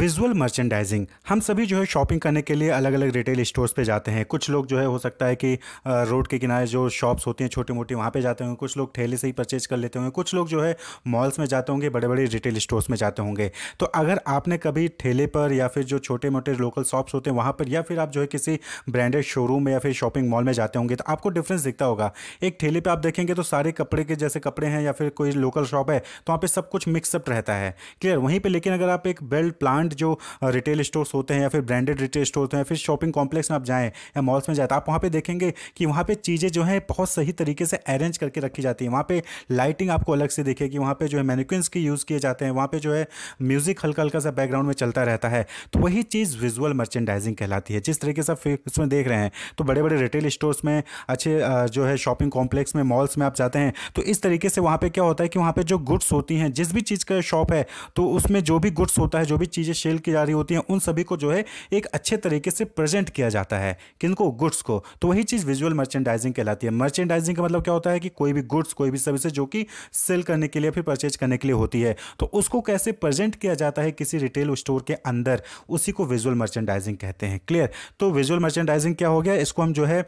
visual merchandising हम सभी जो है शॉपिंग करने के लिए अलग अलग रिटेल स्टोर्स पे जाते हैं कुछ लोग जो है हो सकता है कि रोड के किनारे जो शॉप्स होती हैं छोटी मोटी वहाँ पे जाते होंगे कुछ लोग ठेले से ही परचेज कर लेते होंगे कुछ लोग जो है मॉल्स में जाते होंगे बड़े बड़े रिटेल स्टोर्स में जाते होंगे तो अगर आपने कभी ठेले पर या फिर जो छोटे मोटे लोकल शॉप्स होते हैं वहाँ पर या फिर आप जो है किसी ब्रांडेड शोरूम में या फिर शॉपिंग मॉल में जाते होंगे तो आपको डिफरेंस दिखता होगा एक ठेले पर आप देखेंगे तो सारे कपड़े के जैसे कपड़े हैं या फिर कोई लोकल शॉप है तो वहाँ पर सब कुछ मिक्सअप रहता है क्लियर वहीं पर लेकिन अगर आप एक बेल्ट प्लांट ब्रांड जो रिटेल uh, स्टोर्स होते हैं या फिर ब्रांडेड रिटेल स्टोर होते हैं फिर शॉपिंग कॉम्प्लेक्स में आप जाएँ या मॉल्स में जाए तो आप वहाँ पर देखेंगे कि वहाँ पर चीज़ें जो हैं बहुत सही तरीके से अरेंज करके रखी जाती है वहाँ पर लाइटिंग आपको अलग से देखेगी वहाँ पर जो है मैनिक्विंस के यूज़ किए जाते हैं वहाँ पर जो है म्यूज़िक हल्का हल्का सा बैकग्राउंड में चलता रहता है तो वही चीज़ विजुअल मर्चेंडाइजिंग कहलाती है जिस तरीके से इसमें देख रहे हैं तो बड़े बड़े रिटेल स्टोर्स में अच्छे uh, जो है शॉपिंग कॉम्प्लेक्स में मॉल्स में आप जाते हैं तो इस तरीके से वहाँ पे क्या होता है कि वहाँ पे जो गुड्स होती हैं जिस भी चीज़ का शॉप है तो उसमें जो भी गुड्स होता है जो भी चीज़ें सेल की जा रही होती हैं उन सभी को जो है एक अच्छे तरीके से प्रेजेंट किया जाता है किनको गुड्स को तो वही चीज़ विजुअल मर्चेंडाइजिंग कहलाती है मर्चेंडाइजिंग का मतलब क्या होता है कि कोई भी गुड्स कोई भी सर्विसेज जो कि सेल करने के लिए फिर परचेज करने के लिए होती है तो उसको कैसे प्रेजेंट किया जाता है किसी रिटेल स्टोर के अंदर उसी को विजुअल मर्चेंडाइजिंग कहते हैं क्लियर तो विजुअल मर्चेंडाइजिंग क्या हो गया इसको हम जो है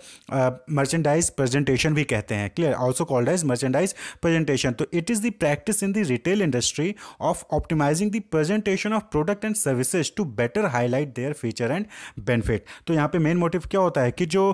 मर्चेंडाइज प्रेजेंटेशन भी कहते हैं clear also called as merchandise presentation तो it is the practice in the retail industry of optimizing the presentation of product and services to better highlight their feature and benefit तो यहाँ पे main motive क्या होता है कि जो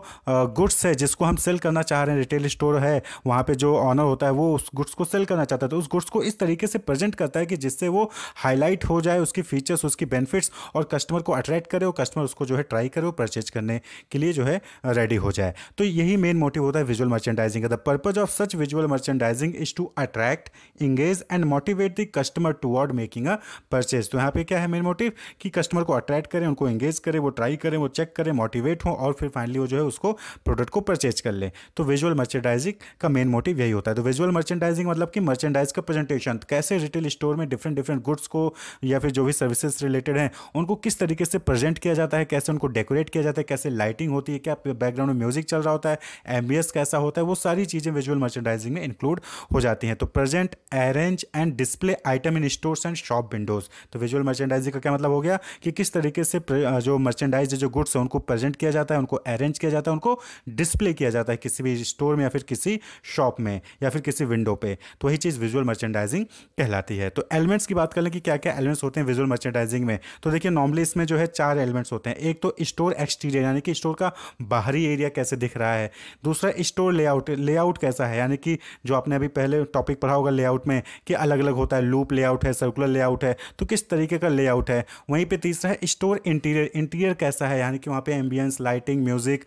goods है जिसको हम सेल करना चाह रहे हैं रिटेल स्टोर है वहाँ पे जो ऑनर होता है वो उस गुड्स को सेल करना चाहता है तो उस गुड्स को इस तरीके से प्रेजेंट करता है कि जिससे वो हाईलाइट हो जाए उसकी फीचर्स उसकी बेनिफिट्स और कस्टमर को अट्रैक्ट करे और कस्टमर उसको जो है ट्राई करे और परचेज करने के लिए जो है रेडी हो जाए तो यही मेन मोटिव होता है विजुअल मर्चेंडाइजिंग का the purpose of such visual merchandising is to attract engage and motivate the customer toward making a purchase तो यहाँ पे क्या है मेन मोटिव मोटिव कि कस्टमर को अट्रैक्ट करें उनको एंगेज करें वो ट्राई करें वो चेक करें मोटिवेट हों और फिर फाइनली वो जो है उसको प्रोडक्ट को परचेज कर लें तो विजुअल मर्चेंडाइजिंग का मेन मोटिव यही होता है तो विजुअल मर्चेंडाइजिंग मतलब कि मर्चेंडाइज का प्रेजेंटेशन तो कैसे रिटेल स्टोर में डिफरेंट डिफरेंट गुड्स को या फिर जो भी सर्विसेज रिलेटेड हैं उनको किस तरीके से प्रेजेंट किया जाता है कैसे उनको डेकोरेट किया जाता है कैसे लाइटिंग होती है क्या बैकग्राउंड में म्यूजिक चल रहा होता है एमबीएस कैसा होता है वो सारी चीज़ें विजुअल मर्चेंडाइजिंग में इंक्लूड हो जाती हैं तो present arrange and display item in stores and shop windows तो विजुअल मर्चेंडाइजिंग का इसका मतलब हो गया कि किस तरीके से जो मर्चेंडाइज जो गुड्स हैं उनको प्रेजेंट किया जाता है उनको अरेंज किया जाता है उनको डिस्प्ले किया जाता है किसी भी स्टोर में या फिर किसी शॉप में या फिर किसी विंडो पे तो वही चीज़ विजुअल मर्चेंडाइजिंग कहलाती है तो एलिमेंट्स की बात कर लें कि क्या क्या एलिमेंट्स होते हैं विजुअल मर्चेंडाइजिंग में तो देखिए नॉर्मली इसमें जो है चार एलिमेंट्स होते हैं एक तो स्टोर एक्सटीरियर यानी कि स्टोर का बाहरी एरिया कैसे दिख रहा है दूसरा स्टोर लेआउट लेआउट कैसा है यानी कि जो आपने अभी पहले टॉपिक पढ़ा होगा लेआउट में कि अलग अलग होता है लूप लेआउट है सर्कुलर लेआउट है तो किस तरीके का लेआउट आउट है वहीं पे तीसरा है स्टोर इंटीरियर इंटीरियर कैसा है यानी कि वहाँ पे एम्बियंस लाइटिंग म्यूज़िक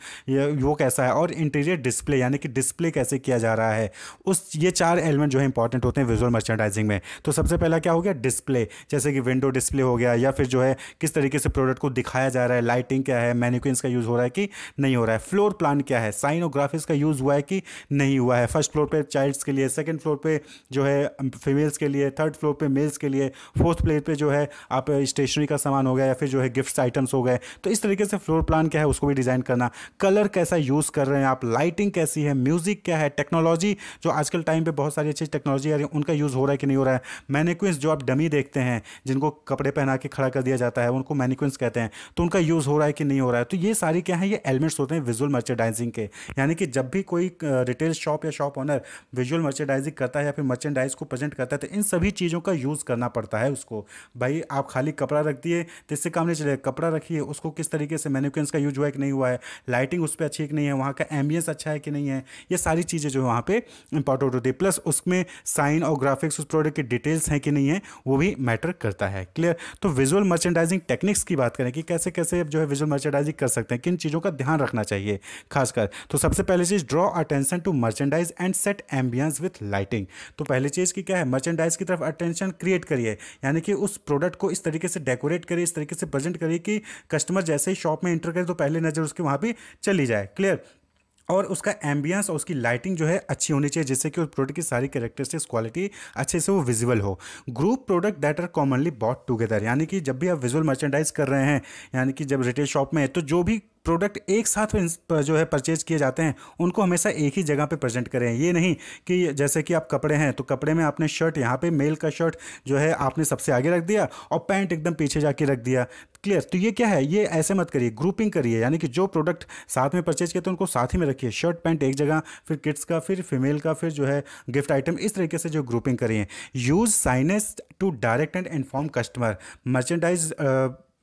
वो कैसा है और इंटीरियर डिस्प्ले यानी कि डिस्प्ले कैसे किया जा रहा है उस ये चार एलिमेंट जो है इंपॉर्टेंट होते हैं विजुअल मर्चेंडाइजिंग में तो सबसे पहला क्या हो गया डिस्प्ले जैसे कि विंडो डिस्प्ले हो गया या फिर जो है किस तरीके से प्रोडक्ट को दिखाया जा रहा है लाइटिंग क्या है मैनिक्विंस का यूज़ हो रहा है कि नहीं हो रहा है फ्लोर प्लान क्या है साइनोग्राफिस का यूज़ हुआ है कि नहीं हुआ है फर्स्ट फ्लोर पर चाइल्ड्स के लिए सेकेंड फ्लोर पर जो है फीमेल्स के लिए थर्ड फ्लोर पर मेल्स के लिए फोर्थ फ्लोर पर जो है आप स्टेशनरी का सामान हो गया या फिर जो है गिफ्ट्स आइटम्स हो गए तो इस तरीके से फ्लोर प्लान क्या है उसको भी डिज़ाइन करना कलर कैसा यूज़ कर रहे हैं आप लाइटिंग कैसी है म्यूज़िक क्या है टेक्नोलॉजी जो आजकल टाइम पर बहुत सारी अच्छी टेक्नोलॉजी आ रही है उनका यूज़ हो रहा है कि नहीं हो रहा है मैनिक्विंस जो आप डमी देखते हैं जिनको कपड़े पहना के खड़ा कर दिया जाता है उनको मैनिक्विंस कहते हैं तो उनका यूज़ हो रहा है कि नहीं हो रहा है तो ये सारी क्या है ये एलिमेंट्स होते हैं विजुअल मर्चेडाइजिंग के यानी कि जब भी कोई रिटेल शॉप या शॉप ऑनर विजुअल मर्चेडाइजिंग करता है या फिर मर्चेंडाइज को प्रेजेंट करता है तो इन सभी चीज़ों का यूज़ करना पड़ता है उसको भाई आप खाली कपड़ा रख दिए तो इससे काम नहीं चलेगा कपड़ा रखिए उसको किस तरीके से मैनिक्वेंस का यूज हुआ है कि नहीं हुआ है लाइटिंग उस पर अच्छी है कि नहीं है वहाँ का एम्बियंस अच्छा है कि नहीं है ये सारी चीज़ें जो है वहाँ पर इंपॉर्टेंट होती है प्लस उसमें साइन और ग्राफिक्स उस प्रोडक्ट की डिटेल्स हैं कि नहीं है वो भी मैटर करता है क्लियर तो विजुअल मर्चेंडाइजिंग टेक्निक्स की बात करें कि कैसे कैसे जो है विजुअल मर्चेंडाइजिंग कर सकते हैं किन चीज़ों का ध्यान रखना चाहिए खासकर तो सबसे पहले चीज़ draw attention to merchandise and set ambience with lighting तो पहली चीज़ की क्या है मर्चेंडाइज की तरफ अटेंशन क्रिएट करिए यानी कि उस प्रोडक्ट को इस तरीके से डेकोरेट करें इस तरीके से प्रेजेंट करें कि कस्टमर जैसे ही शॉप में एंटर करे तो पहले नज़र उसके वहाँ पर चली जाए क्लियर और उसका एम्बियंस और उसकी लाइटिंग जो है अच्छी होनी चाहिए जिससे कि उस प्रोडक्ट की सारी कैरेक्टरिस्टिक्स क्वालिटी अच्छे से वो विजिबल हो group product that are commonly bought together यानी कि जब भी आप विजुअल मर्चेंडाइज कर रहे हैं यानी कि जब रिटेल शॉप में है तो जो भी प्रोडक्ट एक साथ जो है परचेज किए जाते हैं उनको हमेशा एक ही जगह पे प्रेजेंट करें ये नहीं कि जैसे कि आप कपड़े हैं तो कपड़े में आपने शर्ट यहाँ पे मेल का शर्ट जो है आपने सबसे आगे रख दिया और पैंट एकदम पीछे जाके रख दिया क्लियर तो ये क्या है ये ऐसे मत करिए ग्रुपिंग करिए यानी कि जो प्रोडक्ट साथ में परचेज किए तो उनको साथ ही में रखिए शर्ट पैंट एक जगह फिर किड्स का फिर फीमेल का फिर जो है गिफ्ट आइटम इस तरीके से जो ग्रुपिंग करिए use signage to direct and inform customer merchandise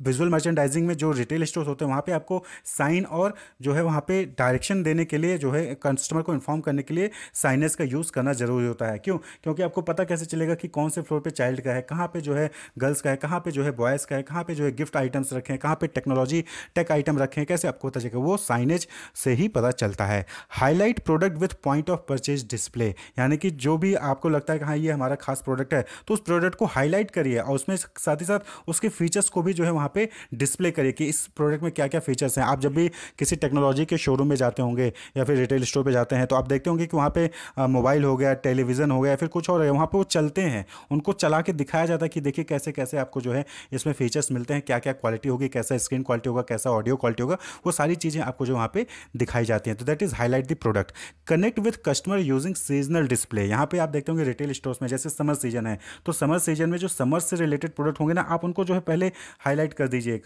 visual merchandising में जो रिटेल स्टोर होते हैं वहाँ पे आपको साइन और जो है वहाँ पे डायरेक्शन देने के लिए जो है कस्टमर को इन्फॉर्म करने के लिए साइनेस का यूज़ करना ज़रूरी होता है क्यों क्योंकि आपको पता कैसे चलेगा कि कौन से फ्लोर पे चाइल्ड का है कहाँ पे जो है गर्ल्स का है कहाँ पे जो है बॉयज़ का है कहाँ पे जो है गिफ्ट आइटम्स रखें कहाँ पे टेक्नोलॉजी टेक आइटम रखें कैसे आपको पता चलेगा वो साइनेज से ही पता चलता है highlight product with point of purchase display यानी कि जो भी आपको लगता है कि हाँ ये हमारा खास प्रोडक्ट है तो उस प्रोडक्ट को हाईलाइट करिए और उसमें साथ ही साथ उसके फीचर्स को भी जो है वहाँ यहाँ पे डिस्प्ले करिए कि इस प्रोडक्ट में क्या क्या फीचर्स हैं आप जब भी किसी टेक्नोलॉजी के शोरूम में जाते होंगे या फिर रिटेल स्टोर पर जाते हैं तो आप देखते होंगे कि वहाँ पर मोबाइल हो गया टेलीविज़न हो गया फिर कुछ और वहाँ पर वो चलते हैं उनको चला के दिखाया जाता है कि देखिए कैसे कैसे आपको जो है इसमें फीचर्स मिलते हैं क्या क्या क्वालिटी होगी कैसा स्क्रीन क्वालिटी होगा कैसा ऑडियो क्वालिटी होगा वो सारी चीज़ें आपको जो वहाँ पर दिखाई जाती हैं तो that is highlight the product connect with customer using seasonal display यहाँ पे आप देखते होंगे रिटेल स्टोर्स में जैसे समर सीजन है तो समर सीजन में जो समर से रिलेटेड प्रोडक्ट होंगे ना आप उनको जो है पहले हाईलाइट कर दीजिए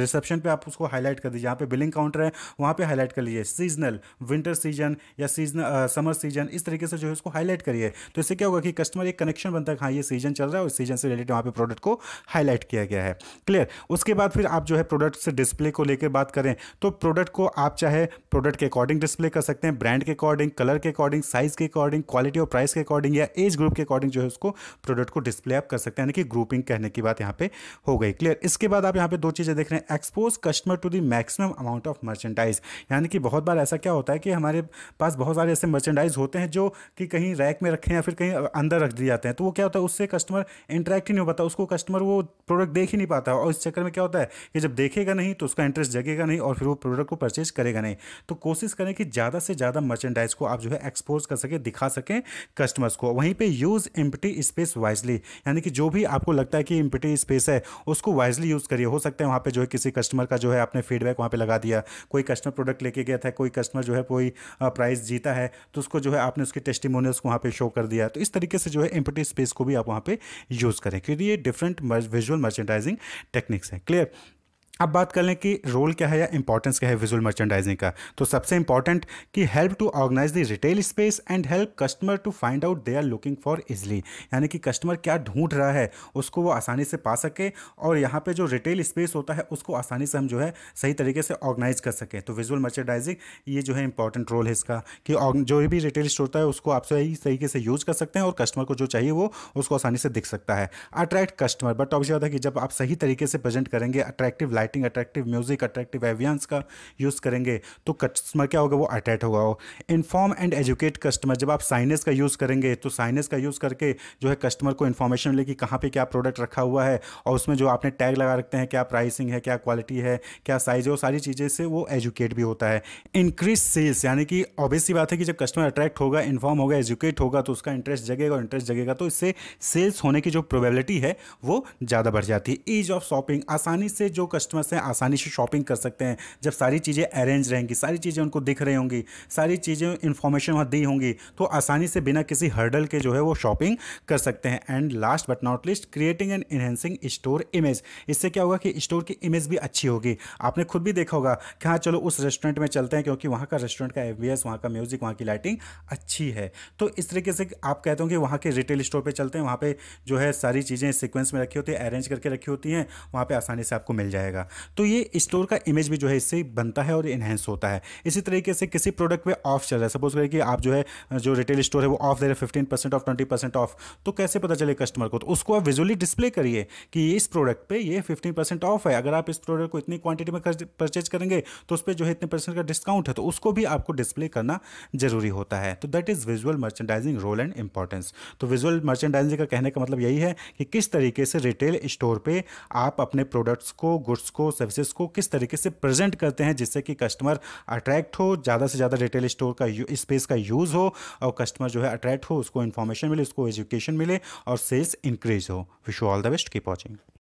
रिसेप्शन पे आप उसको हाईलाइट कर दीजिए यहाँ पे बिलिंग काउंटर है वहाँ पे हाईलाइट कर लीजिए सीजनल विंटर सीजन या सीजन समर सीजन इस तरीके से जो है उसको हाईलाइट करिए तो इससे क्या होगा कि कस्टमर एक कनेक्शन बनता है हाँ ये सीजन चल रहा है और सीजन से रिलेटेड वहाँ पे प्रोडक्ट को हाईलाइट किया गया है क्लियर उसके बाद फिर आप जो है प्रोडक्ट से डिस्प्ले को लेकर बात करें तो प्रोडक्ट को आप चाहे प्रोडक्ट के अकॉर्डिंग डिस्प्ले कर सकते हैं ब्रांड के अकॉर्डिंग कलर के अकॉर्डिंग साइज के अकॉर्डिंग क्वालिटी और प्राइस के अकॉर्डिंग या एज ग्रुप के अकॉर्डिंग जो है उसको प्रोडक्ट को डिस्प्ले आप कर सकते हैं यानी कि ग्रुपिंग कहने की बात यहाँ पे हो गई क्लियर इसके बाद आप यहाँ पे दो चीज़ें देख रहे हैं expose customer to the maximum amount of merchandise यानी कि बहुत बार ऐसा क्या होता है कि हमारे पास बहुत सारे ऐसे मर्चेंडाइज होते हैं जो कि कहीं रैक में रखें या फिर कहीं अंदर रख दिए जाते हैं तो वो क्या होता है उससे कस्टमर इंटरेक्ट ही नहीं हो पाता उसको कस्टमर वो प्रोडक्ट देख ही नहीं पाता और इस चक्कर में क्या होता है कि जब देखेगा नहीं तो उसका इंटरेस्ट जगेगा नहीं और फिर वो प्रोडक्ट को परचेज करेगा नहीं तो कोशिश करें कि ज़्यादा से ज़्यादा मर्चेंडाइज को आप जो है एक्सपोज कर सकें दिखा सकें कस्टमर्स को वहीं पर यूज़ एम्पटी स्पेस वाइजली यानी कि जो भी आपको लगता है कि एम्पटी स्पेस है उसको वाइजली यूज़ जरिए हो सकता है वहाँ पे जो है किसी कस्टमर का जो है आपने फीडबैक वहाँ पे लगा दिया कोई कस्टमर प्रोडक्ट लेके गया था कोई कस्टमर जो है कोई प्राइस जीता है तो उसको जो है आपने उसके टेस्टिमोनियल्स को वहाँ पे शो कर दिया तो इस तरीके से जो है एम्पटी स्पेस को भी आप वहाँ पर यूज़ करें क्योंकि ये डिफरेंट विजुअल मर्चेंडाइजिंग टेक्निक्स हैं क्लियर अब बात कर लें कि रोल क्या है या इंपॉर्टेंस क्या है विजुअल मर्चेंडाइजिंग का तो सबसे इंपॉर्टेंट कि help to organize the retail space and help customer to find out they are looking for easily यानी कि कस्टमर क्या ढूंढ रहा है उसको वो आसानी से पा सके और यहाँ पे जो रिटेल स्पेस होता है उसको आसानी से हम जो है सही तरीके से ऑर्गेनाइज कर सकें तो विजुअल मर्चेंडाइजिंग ये जो है इंपॉर्टेंट रोल है इसका कि जो भी रिटेल स्टोर होता है उसको आप सही तरीके से यूज़ कर सकते हैं और कस्टमर को जो चाहिए वो उसको आसानी से दिख सकता है अट्रैक्ट कस्टमर बट होता है कि जब आप सही तरीके से प्रेजेंट करेंगे attractive light lighting attractive music attractive ambience का यूज़ करेंगे तो कस्टमर क्या होगा वो अट्रैक्ट होगा इन्फॉर्म एंड एजुकेट कस्टमर जब आप साइनेस का यूज़ करेंगे तो साइनेस का यूज़ करके जो है कस्टमर को इन्फॉर्मेशन कि कहाँ पर क्या प्रोडक्ट रखा हुआ है और उसमें जो आपने टैग लगा रखते हैं क्या प्राइसिंग है क्या क्वालिटी है क्या साइज़ है वो सारी चीज़ें से वो एजुकेट भी होता है इंक्रीज सेल्स यानी कि सी बात है कि जब कस्टमर अट्रैक्ट होगा इन्फॉर्म होगा एजुकेट होगा तो उसका इंटरेस्ट जगेगा और इंटरेस्ट जगेगा तो इससे सेल्स होने की जो प्रोबेबिलिटी है वो ज़्यादा बढ़ जाती है ईज ऑफ शॉपिंग आसानी से जो कस्टमर कस्टमर्स हैं आसानी से शॉपिंग कर सकते हैं जब सारी चीज़ें अरेंज रहेंगी सारी चीज़ें उनको दिख रही होंगी सारी चीज़ें इन्फॉर्मेशन वहाँ दी होंगी तो आसानी से बिना किसी हर्डल के जो है वो शॉपिंग कर सकते हैं and last but not least creating and enhancing store image इससे क्या होगा कि स्टोर की इमेज भी अच्छी होगी आपने खुद भी देखा होगा कि हाँ चलो उस रेस्टोरेंट में चलते हैं क्योंकि वहाँ का रेस्टोरेंट का एफ वहाँ का म्यूज़िक वहाँ की लाइटिंग अच्छी है तो इस तरीके से आप कहते होंगे वहाँ के रिटेल स्टोर पर चलते हैं वहाँ पर जो है सारी चीज़ें सिक्वेंस में रखी होती है अरेंज करके रखी होती हैं वहाँ पर आसानी से आपको मिल जाएगा जाएगा तो ये स्टोर का इमेज भी जो है इससे बनता है और इन्हेंस होता है इसी तरीके से किसी प्रोडक्ट पे ऑफ चल रहा है सपोज करें कि आप जो है जो रिटेल स्टोर है वो ऑफ दे रहे fifteen percent off twenty percent off तो कैसे पता चले कस्टमर को तो उसको आप विजुअली डिस्प्ले करिए कि इस प्रोडक्ट पर ये फिफ्टीन परसेंट ऑफ है अगर आप इस प्रोडक्ट को इतनी क्वांटिटी में परचेज करेंगे तो उस पर जो है इतने परसेंट का डिस्काउंट है तो उसको भी आपको डिस्प्ले करना जरूरी होता है तो that is visual merchandising role and importance तो विजुअल मर्चेंडाइजिंग का कहने का मतलब यही है कि किस तरीके से रिटेल स्टोर पे आप अपने प्रोडक्ट्स को गुड्स को सर्विसेज को किस तरीके से प्रेजेंट करते हैं जिससे कि कस्टमर अट्रैक्ट हो ज़्यादा से ज़्यादा रिटेल स्टोर का स्पेस का यूज़ हो और कस्टमर जो है अट्रैक्ट हो उसको इन्फॉर्मेशन मिले उसको एजुकेशन मिले और सेल्स इंक्रीज हो wish you all the best keep watching